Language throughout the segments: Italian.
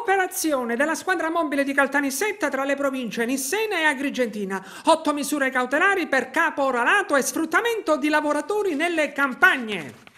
Operazione della squadra mobile di Caltanissetta tra le province Nissena e Agrigentina. Otto misure cautelari per caporalato e sfruttamento di lavoratori nelle campagne.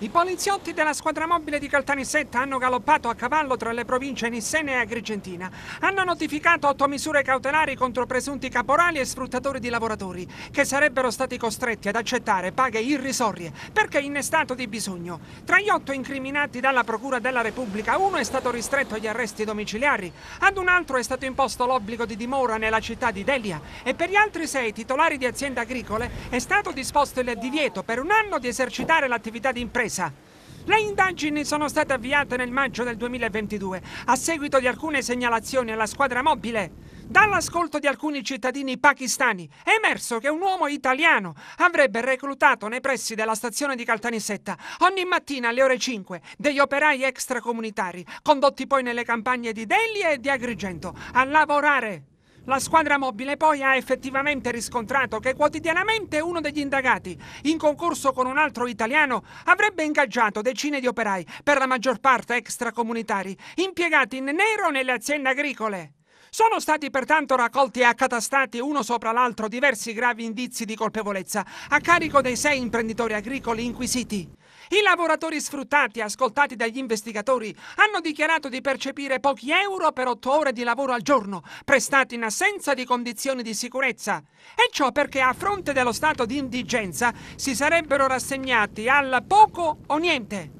I poliziotti della squadra mobile di Caltanissetta hanno galoppato a cavallo tra le province Nissene e Agrigentina. Hanno notificato otto misure cautelari contro presunti caporali e sfruttatori di lavoratori, che sarebbero stati costretti ad accettare paghe irrisorie perché in stato di bisogno. Tra gli otto incriminati dalla Procura della Repubblica, uno è stato ristretto agli arresti domiciliari, ad un altro è stato imposto l'obbligo di dimora nella città di Delia e per gli altri sei titolari di aziende agricole è stato disposto il divieto per un anno di esercitare l'attività di impresa sorpresa. Le indagini sono state avviate nel maggio del 2022 a seguito di alcune segnalazioni alla squadra mobile. Dall'ascolto di alcuni cittadini pakistani è emerso che un uomo italiano avrebbe reclutato nei pressi della stazione di Caltanissetta ogni mattina alle ore 5 degli operai extracomunitari, condotti poi nelle campagne di Delhi e di Agrigento, a lavorare. La squadra mobile poi ha effettivamente riscontrato che quotidianamente uno degli indagati, in concorso con un altro italiano, avrebbe ingaggiato decine di operai, per la maggior parte extracomunitari, impiegati in nero nelle aziende agricole. Sono stati pertanto raccolti e accatastati uno sopra l'altro diversi gravi indizi di colpevolezza a carico dei sei imprenditori agricoli inquisiti. I lavoratori sfruttati, ascoltati dagli investigatori, hanno dichiarato di percepire pochi euro per otto ore di lavoro al giorno, prestati in assenza di condizioni di sicurezza. E ciò perché a fronte dello stato di indigenza si sarebbero rassegnati al poco o niente.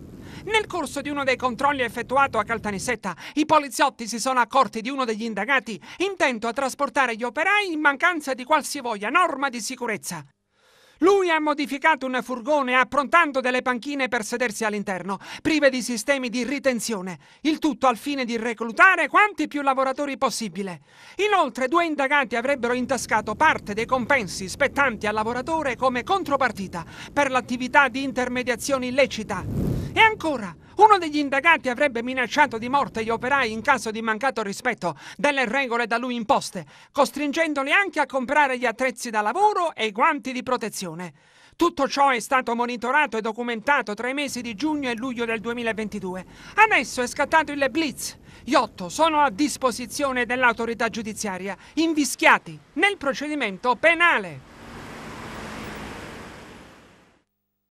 Nel corso di uno dei controlli effettuato a Caltanissetta, i poliziotti si sono accorti di uno degli indagati intento a trasportare gli operai in mancanza di qualsivoglia norma di sicurezza. Lui ha modificato un furgone approntando delle panchine per sedersi all'interno, prive di sistemi di ritenzione, il tutto al fine di reclutare quanti più lavoratori possibile. Inoltre due indagati avrebbero intascato parte dei compensi spettanti al lavoratore come contropartita per l'attività di intermediazione illecita. E ancora, uno degli indagati avrebbe minacciato di morte gli operai in caso di mancato rispetto delle regole da lui imposte, costringendoli anche a comprare gli attrezzi da lavoro e i guanti di protezione. Tutto ciò è stato monitorato e documentato tra i mesi di giugno e luglio del 2022. Adesso è scattato il Blitz. Gli otto sono a disposizione dell'autorità giudiziaria, invischiati nel procedimento penale.